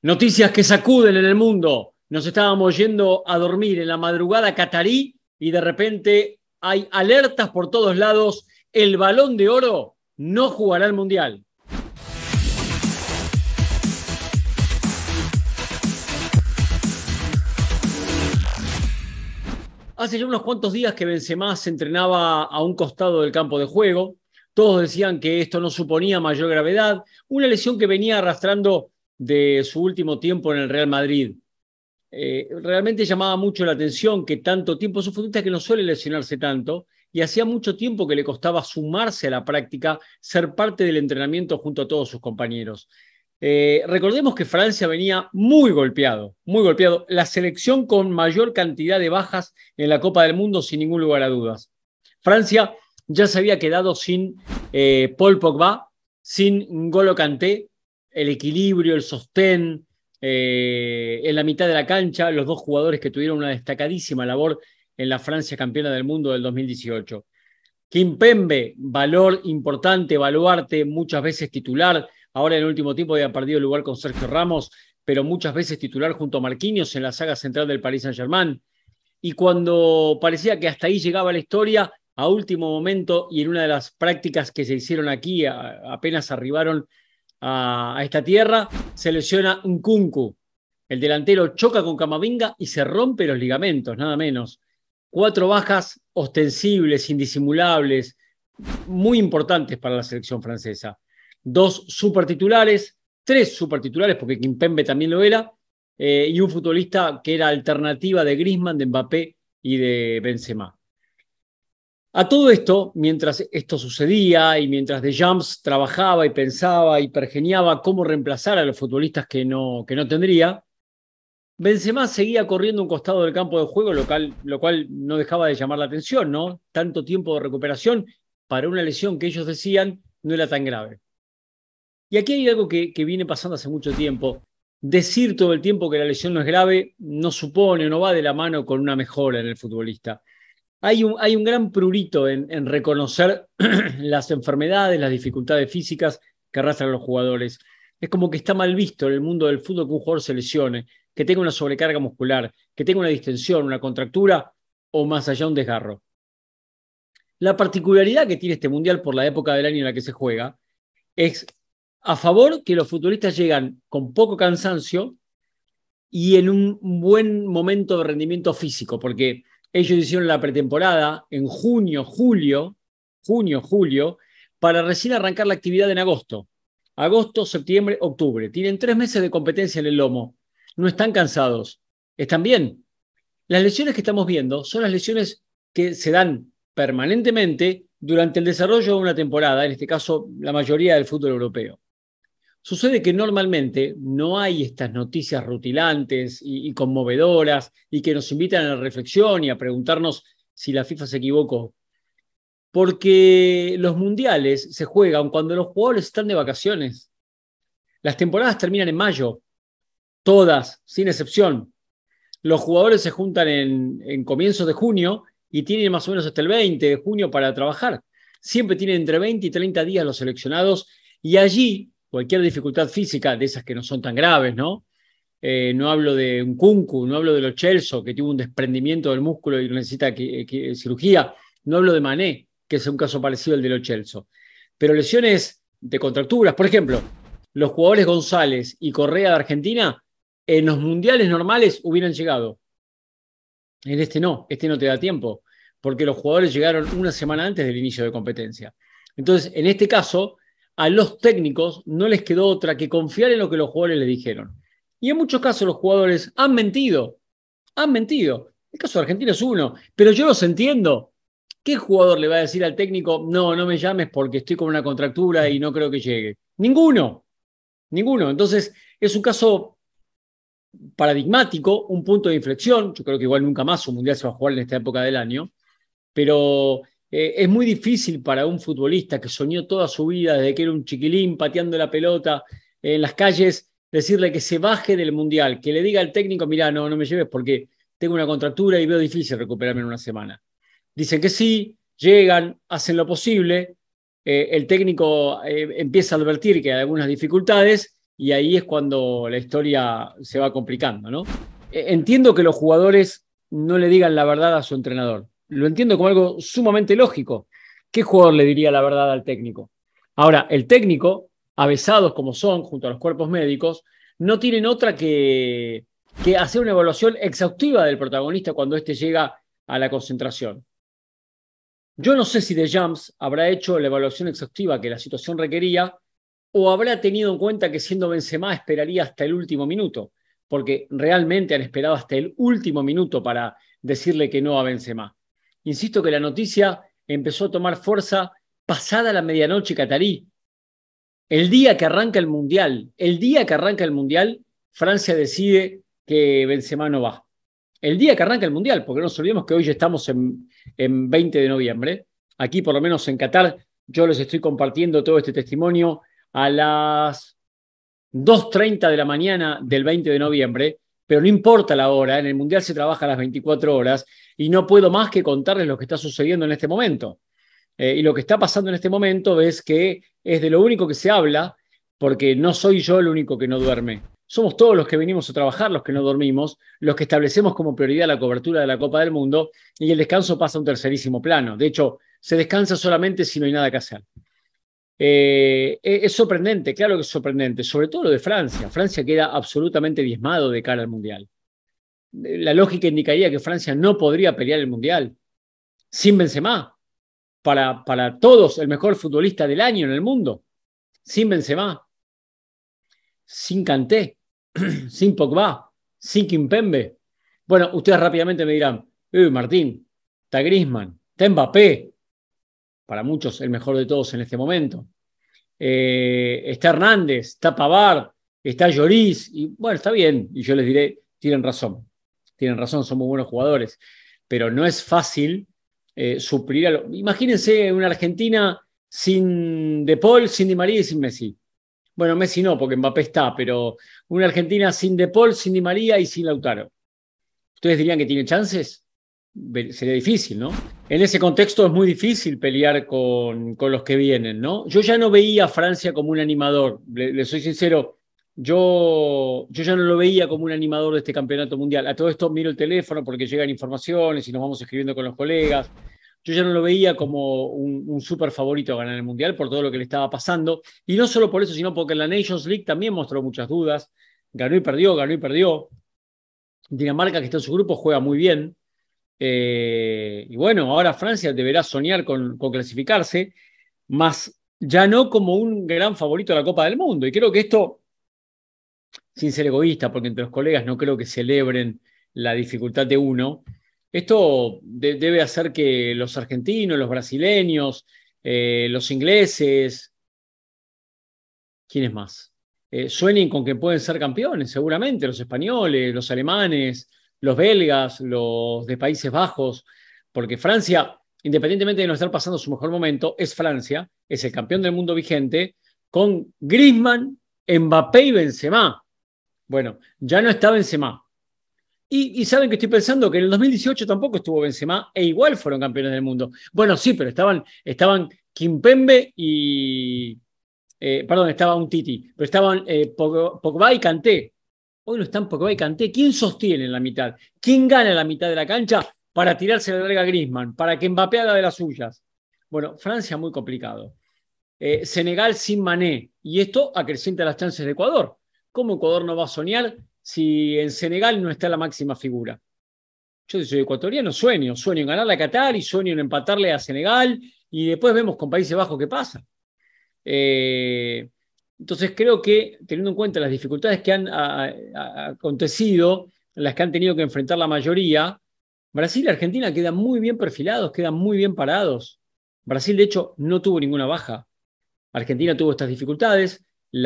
Noticias que sacuden en el mundo. Nos estábamos yendo a dormir en la madrugada catarí y de repente hay alertas por todos lados. El balón de oro no jugará el mundial. Hace ya unos cuantos días que Benzema se entrenaba a un costado del campo de juego. Todos decían que esto no suponía mayor gravedad, una lesión que venía arrastrando de su último tiempo en el Real Madrid. Eh, realmente llamaba mucho la atención que tanto tiempo, es futbolista que no suele lesionarse tanto, y hacía mucho tiempo que le costaba sumarse a la práctica, ser parte del entrenamiento junto a todos sus compañeros. Eh, recordemos que Francia venía muy golpeado, muy golpeado, la selección con mayor cantidad de bajas en la Copa del Mundo, sin ningún lugar a dudas. Francia ya se había quedado sin eh, Paul Pogba, sin Golo Kanté, el equilibrio, el sostén, eh, en la mitad de la cancha, los dos jugadores que tuvieron una destacadísima labor en la Francia campeona del mundo del 2018. Kim Pembe, valor importante, baluarte, muchas veces titular. Ahora en el último tiempo había perdido el lugar con Sergio Ramos, pero muchas veces titular junto a Marquinhos en la saga central del Paris Saint-Germain. Y cuando parecía que hasta ahí llegaba la historia, a último momento y en una de las prácticas que se hicieron aquí, apenas arribaron a, esta tierra, se lesiona Kunku. El delantero choca con Camavinga y se rompe los ligamentos, nada menos. Cuatro bajas ostensibles, indisimulables, muy importantes para la selección francesa. Dos supertitulares, tres supertitulares, porque Kimpembe también lo era, eh, y un futbolista que era alternativa de Grisman, de Mbappé y de Benzema. A todo esto, mientras esto sucedía y mientras De Jams trabajaba y pensaba y pergeniaba cómo reemplazar a los futbolistas que no, que no tendría, Benzema seguía corriendo un costado del campo de juego, lo cual, lo cual, no dejaba de llamar la atención, ¿no? Tanto tiempo de recuperación para una lesión que ellos decían no era tan grave. Y aquí hay algo que, que viene pasando hace mucho tiempo. Decir todo el tiempo que la lesión no es grave no supone, o no va de la mano con una mejora en el futbolista. Hay un, gran prurito en, reconocer las enfermedades, las dificultades físicas que arrastran a los jugadores. Es como que está mal visto en el mundo del fútbol que un jugador se lesione, que tenga una sobrecarga muscular, que tenga una distensión, una contractura o más allá un desgarro. La particularidad que tiene este mundial por la época del año en la que se juega es a favor que los futbolistas llegan con poco cansancio y en un buen momento de rendimiento físico, porque ellos hicieron la pretemporada en junio, julio, junio, julio, para recién arrancar la actividad en agosto. Agosto, septiembre, octubre. Tienen tres meses de competencia en el lomo. No están cansados. Están bien. Las lesiones que estamos viendo son las lesiones que se dan permanentemente durante el desarrollo de una temporada, en este caso la mayoría del fútbol europeo. Sucede que normalmente no hay estas noticias rutilantes y, conmovedoras y que nos invitan a la reflexión y a preguntarnos si la FIFA se equivocó. Porque los mundiales se juegan cuando los jugadores están de vacaciones. Las temporadas terminan en mayo, todas, sin excepción. Los jugadores se juntan en, en comienzos de junio y tienen más o menos hasta el 20 de junio para trabajar. Siempre tienen entre 20 y 30 días los seleccionados y allí cualquier dificultad física, de esas que no son tan graves, ¿no? Eh, no hablo de un Kunku, no hablo de los chelso que tuvo un desprendimiento del músculo y necesita cirugía, no hablo de Mané, que es un caso parecido al de los Chelso. Pero lesiones de contracturas, por ejemplo, los jugadores González y Correa de Argentina en los mundiales normales hubieran llegado. En este no, este no te da tiempo, porque los jugadores llegaron una semana antes del inicio de competencia. Entonces, en este caso, a los técnicos no les quedó otra que confiar en lo que los jugadores le dijeron. Y en muchos casos los jugadores han mentido, han mentido. El caso de Argentina es uno, pero yo los entiendo. ¿Qué jugador le va a decir al técnico, no, no me llames porque estoy con una contractura y no creo que llegue? Ninguno, ninguno. Entonces, es un caso paradigmático, un punto de inflexión. Yo creo que igual nunca más un mundial se va a jugar en esta época del año, pero eh, es muy difícil para un futbolista que soñó toda su vida desde que era un chiquilín pateando la pelota en las calles, decirle que se baje del mundial, que le diga al técnico, mira, no, no me lleves porque tengo una contractura y veo difícil recuperarme en una semana. Dicen que sí, llegan, hacen lo posible, eh, el técnico eh, empieza a advertir que hay algunas dificultades y ahí es cuando la historia se va complicando, ¿no? Entiendo que los jugadores no le digan la verdad a su entrenador, lo entiendo como algo sumamente lógico. ¿Qué jugador le diría la verdad al técnico? Ahora, el técnico, avesados como son, junto a los cuerpos médicos, no tienen otra que, que hacer una evaluación exhaustiva del protagonista cuando éste llega a la concentración. Yo no sé si De Jams habrá hecho la evaluación exhaustiva que la situación requería o habrá tenido en cuenta que siendo Benzema esperaría hasta el último minuto, porque realmente han esperado hasta el último minuto para decirle que no a Benzema. Insisto que la noticia empezó a tomar fuerza pasada la medianoche catarí. El día que arranca el Mundial, el día que arranca el Mundial, Francia decide que Benzema no va. El día que arranca el Mundial, porque no nos olvidemos que hoy estamos en, en 20 de noviembre. Aquí, por lo menos en Qatar, yo les estoy compartiendo todo este testimonio a las 2.30 de la mañana del 20 de noviembre pero no importa la hora, en el Mundial se trabaja las 24 horas y no puedo más que contarles lo que está sucediendo en este momento. Eh, y lo que está pasando en este momento es que es de lo único que se habla, porque no soy yo el único que no duerme. Somos todos los que venimos a trabajar, los que no dormimos, los que establecemos como prioridad la cobertura de la Copa del Mundo y el descanso pasa a un tercerísimo plano. De hecho, se descansa solamente si no hay nada que hacer. Eh, e, es sorprendente, claro que es sorprendente, sobre todo lo de Francia. Francia queda absolutamente diezmado de cara al Mundial. Eh, la lógica indicaría que Francia no podría pelear el Mundial sin Benzema. Para, para todos, el mejor futbolista del año en el mundo. Sin Benzema. Sin Kanté. Sin Pogba. Sin Kimpembe. Bueno, ustedes rápidamente me dirán, Martín, está Griezmann, está Mbappé, para muchos el mejor de todos en este momento. Eh, está Hernández, está Pavar, está Lloris, y bueno, está bien, y yo les diré, tienen razón, tienen razón, son muy buenos jugadores, pero no es fácil eh, a lo... Imagínense una Argentina sin De Paul, sin Di María y sin Messi. Bueno, Messi no, porque Mbappé está, pero una Argentina sin De Paul, sin Di María y sin Lautaro. ¿Ustedes dirían que tiene chances? sería difícil, ¿no? En ese contexto es muy difícil pelear con, con, los que vienen, ¿no? Yo ya no veía a Francia como un animador, le, soy sincero, yo, yo ya no lo veía como un animador de este campeonato mundial. A todo esto miro el teléfono porque llegan informaciones y nos vamos escribiendo con los colegas. Yo ya no lo veía como un, un súper favorito a ganar el mundial por todo lo que le estaba pasando. Y no solo por eso, sino porque la Nations League también mostró muchas dudas. Ganó y perdió, ganó y perdió. Dinamarca, que está en su grupo, juega muy bien eh, y bueno, ahora Francia deberá soñar con, clasificarse, más ya no como un gran favorito de la Copa del Mundo. Y creo que esto, sin ser egoísta, porque entre los colegas no creo que celebren la dificultad de uno, esto debe hacer que los argentinos, los brasileños, eh, los ingleses, ¿quiénes más? Suenen eh, sueñen con que pueden ser campeones, seguramente, los españoles, los alemanes, los belgas, los de Países Bajos, porque Francia, independientemente de no estar pasando su mejor momento, es Francia, es el campeón del mundo vigente, con Griezmann, Mbappé y Benzema. Bueno, ya no está Benzema. Y, y, saben que estoy pensando que en el 2018 tampoco estuvo Benzema e igual fueron campeones del mundo. Bueno, sí, pero estaban, estaban Kimpembe y. Eh, perdón, estaba un Titi, pero estaban eh, Pogba y Kanté. Hoy no están va y Canté. ¿Quién sostiene en la mitad? ¿Quién gana en la mitad de la cancha para tirarse la larga Grisman? Para que Mbappé haga de las suyas. Bueno, Francia muy complicado. Eh, Senegal sin Mané. Y esto acrecienta las chances de Ecuador. ¿Cómo Ecuador no va a soñar si en Senegal no está la máxima figura? Yo soy ecuatoriano, sueño. Sueño en ganarle a Qatar y sueño en empatarle a Senegal. Y después vemos con Países Bajos qué pasa. Eh, entonces creo que, teniendo en cuenta las dificultades que han acontecido, las que han tenido que enfrentar la mayoría, Brasil y Argentina quedan muy bien perfilados, quedan muy bien parados. Brasil, de hecho, no tuvo ninguna baja. Argentina tuvo estas dificultades, el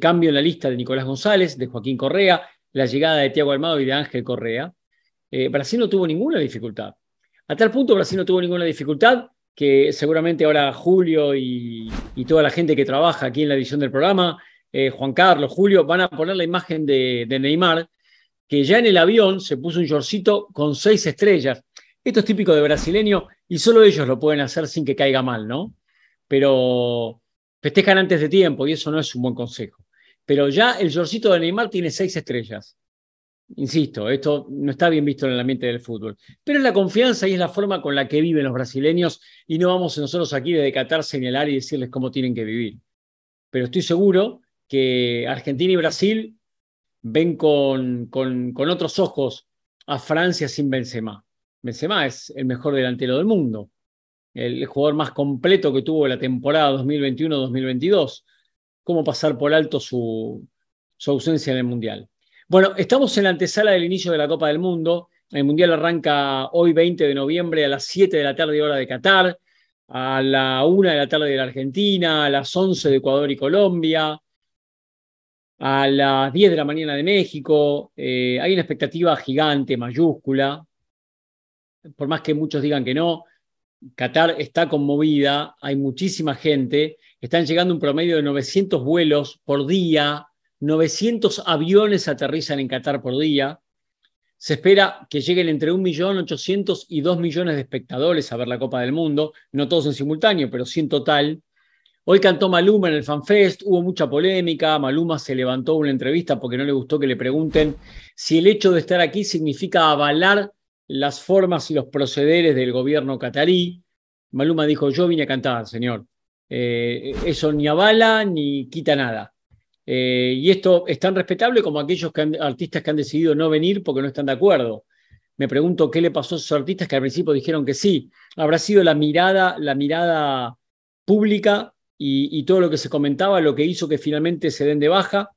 cambio en la lista de Nicolás González, de Joaquín Correa, la llegada de Tiago Almado y de Ángel Correa. Eh, Brasil no tuvo ninguna dificultad. A tal punto Brasil no tuvo ninguna dificultad que seguramente ahora Julio y, toda la gente que trabaja aquí en la edición del programa, eh, Juan Carlos, Julio, van a poner la imagen de, Neymar, que ya en el avión se puso un yorcito con seis estrellas. Esto es típico de brasileño y solo ellos lo pueden hacer sin que caiga mal, ¿no? Pero festejan antes de tiempo y eso no es un buen consejo. Pero ya el yorcito de Neymar tiene seis estrellas. Insisto, esto no está bien visto en el ambiente del fútbol, pero es la confianza y es la forma con la que viven los brasileños y no vamos nosotros aquí de el señalar y decirles cómo tienen que vivir. Pero estoy seguro que Argentina y Brasil ven con, otros ojos a Francia sin Benzema. Benzema es el mejor delantero del mundo, el jugador más completo que tuvo la temporada 2021-2022. ¿Cómo pasar por alto su ausencia en el Mundial? Bueno, estamos en la antesala del inicio de la Copa del Mundo. El Mundial arranca hoy 20 de noviembre a las 7 de la tarde hora de Qatar, a la 1 de la tarde de la Argentina, a las 11 de Ecuador y Colombia, a las 10 de la mañana de México. Eh, hay una expectativa gigante, mayúscula, por más que muchos digan que no. Qatar está conmovida, hay muchísima gente, están llegando un promedio de 900 vuelos por día 900 aviones aterrizan en Qatar por día. Se espera que lleguen entre 1.800.000 y 2 millones de espectadores a ver la Copa del Mundo, no todos en simultáneo, pero sí en total. Hoy cantó Maluma en el FanFest, hubo mucha polémica, Maluma se levantó una entrevista porque no le gustó que le pregunten si el hecho de estar aquí significa avalar las formas y los procederes del gobierno catarí. Maluma dijo, yo vine a cantar, señor. Eh, eso ni avala ni quita nada. Eh, y esto es tan respetable como aquellos artistas que han decidido no venir porque no están de acuerdo. Me pregunto qué le pasó a esos artistas que al principio dijeron que sí. Habrá sido la mirada, la mirada pública y, y todo lo que se comentaba lo que hizo que finalmente se den de baja.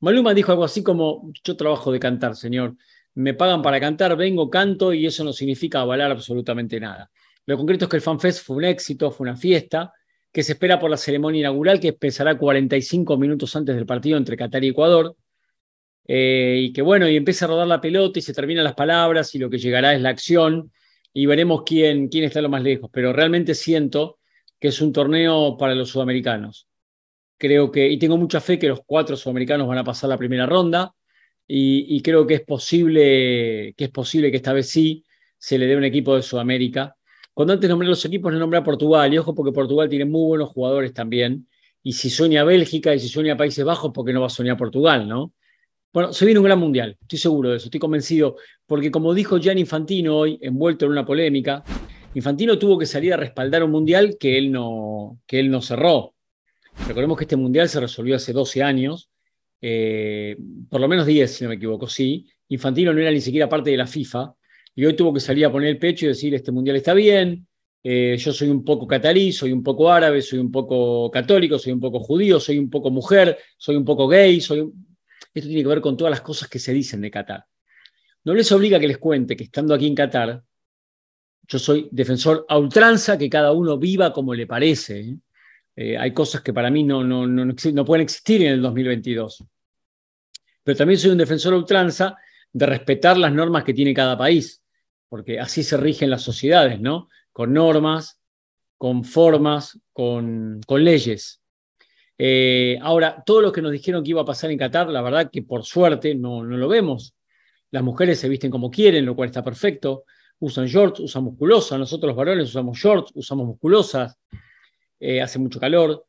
Maluma dijo algo así como, yo trabajo de cantar, señor. Me pagan para cantar, vengo, canto y eso no significa avalar absolutamente nada. Lo concreto es que el FanFest fue un éxito, fue una fiesta que se espera por la ceremonia inaugural, que empezará 45 minutos antes del partido entre Qatar y Ecuador. Eh, y que bueno, y empieza a rodar la pelota y se terminan las palabras y lo que llegará es la acción y veremos quién, quién está lo más lejos. Pero realmente siento que es un torneo para los sudamericanos. Creo que, y tengo mucha fe que los cuatro sudamericanos van a pasar la primera ronda y, y creo que es, posible, que es posible que esta vez sí se le dé un equipo de Sudamérica cuando antes nombré los equipos, le nombré a Portugal, y ojo porque Portugal tiene muy buenos jugadores también. Y si sueña Bélgica y si sueña Países Bajos, porque no va a soñar Portugal, ¿no? Bueno, se viene un gran mundial, estoy seguro de eso, estoy convencido, porque como dijo Gian Infantino hoy, envuelto en una polémica, Infantino tuvo que salir a respaldar un mundial que él no, que él no cerró. Recordemos que este mundial se resolvió hace 12 años, eh, por lo menos 10, si no me equivoco, sí. Infantino no era ni siquiera parte de la FIFA, y hoy tuvo que salir a poner el pecho y decir, este mundial está bien, eh, yo soy un poco catarí, soy un poco árabe, soy un poco católico, soy un poco judío, soy un poco mujer, soy un poco gay, soy... Esto tiene que ver con todas las cosas que se dicen de Qatar. No les obliga que les cuente que estando aquí en Qatar, yo soy defensor a ultranza que cada uno viva como le parece. ¿eh? Eh, hay cosas que para mí no, no, no, pueden existir en el 2022. Pero también soy un defensor a ultranza de respetar las normas que tiene cada país porque así se rigen las sociedades, ¿no? Con normas, con formas, con, leyes. Eh, ahora, todos los que nos dijeron que iba a pasar en Qatar, la verdad que por suerte no, lo vemos. Las mujeres se visten como quieren, lo cual está perfecto. Usan shorts, usan musculosas, Nosotros los varones usamos shorts, usamos musculosas. Eh, hace mucho calor.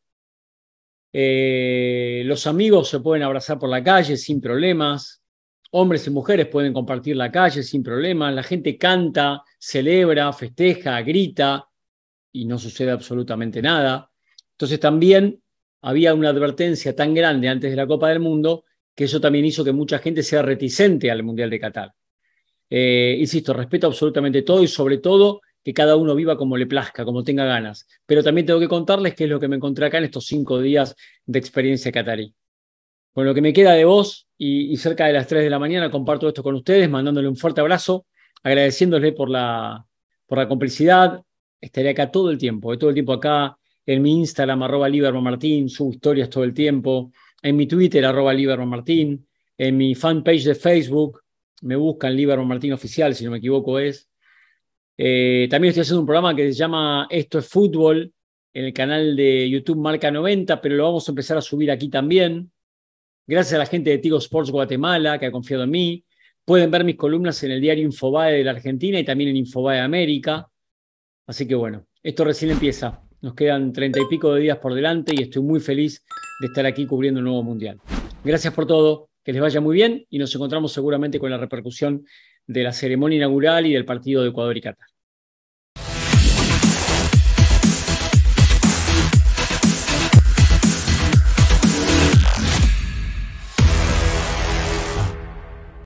Eh, los amigos se pueden abrazar por la calle sin problemas hombres y mujeres pueden compartir la calle sin problema, la gente canta, celebra, festeja, grita y no sucede absolutamente nada. Entonces también había una advertencia tan grande antes de la Copa del Mundo que eso también hizo que mucha gente sea reticente al Mundial de Qatar. Eh, insisto, respeto absolutamente todo y sobre todo que cada uno viva como le plazca, como tenga ganas. Pero también tengo que contarles qué es lo que me encontré acá en estos cinco días de experiencia catarí. Con lo que me queda de vos y, cerca de las 3 de la mañana comparto esto con ustedes, mandándole un fuerte abrazo, agradeciéndole por la, por la complicidad. Estaré acá todo el tiempo, eh, todo el tiempo acá en mi Instagram, arroba Liberman Martín, subo historias todo el tiempo, en mi Twitter, arroba Liberman Martín, en mi fanpage de Facebook, me buscan Liberman Martín Oficial, si no me equivoco es. Eh, también estoy haciendo un programa que se llama Esto es Fútbol, en el canal de YouTube Marca 90, pero lo vamos a empezar a subir aquí también. Gracias a la gente de Tigo Sports Guatemala que ha confiado en mí. Pueden ver mis columnas en el diario Infobae de la Argentina y también en Infobae de América. Así que bueno, esto recién empieza. Nos quedan treinta y pico de días por delante y estoy muy feliz de estar aquí cubriendo el nuevo mundial. Gracias por todo, que les vaya muy bien y nos encontramos seguramente con la repercusión de la ceremonia inaugural y del partido de Ecuador y Qatar.